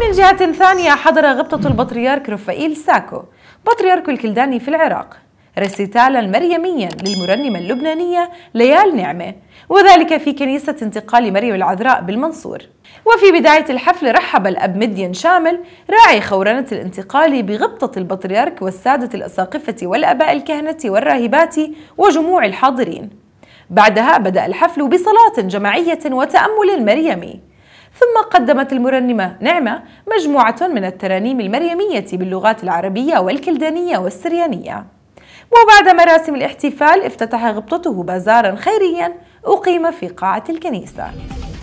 من جهة ثانية حضر غبطة البطريرك رفائيل ساكو بطريرك الكلداني في العراق رسيتالا مريميا للمرنمة اللبنانية ليال نعمة وذلك في كنيسة انتقال مريم العذراء بالمنصور وفي بداية الحفل رحب الأب مدين شامل راعي خورنة الانتقال بغبطة البطريرك والسادة الأساقفة والأباء الكهنة والراهبات وجموع الحاضرين بعدها بدأ الحفل بصلاة جماعية وتأمل مريمي ثم قدمت المرنمة نعمة مجموعة من الترانيم المريمية باللغات العربية والكلدانية والسريانية وبعد مراسم الاحتفال افتتح غبطته بازارا خيريا أقيم في قاعة الكنيسة